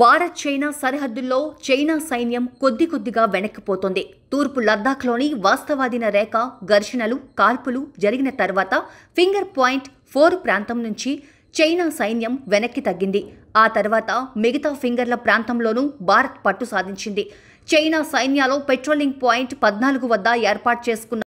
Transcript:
Bharat China సరిహద్దుల్లో China సైన్యం కొద్ది కొద్దిగా వెనక్కిపోతోంది తూర్పు లద్దాఖ్లోని వాస్తవాధీన రేఖ ఘర్షణలు కాల్పులు జరిగిన తర్వాత ఫింగర్ పాయింట్ ఫోర్ ప్రాంతం నుంచి చైనా సైన్యం వెనక్కి తగ్గింది ఆ తర్వాత మిగతా ఫింగర్ల ప్రాంతంలోనూ భారత్ పట్టు సాధించింది చైనా సైన్యాలో పెట్రోలింగ్ పాయింట్ పద్నాలుగు వద్ద ఏర్పాటు చేసుకున్న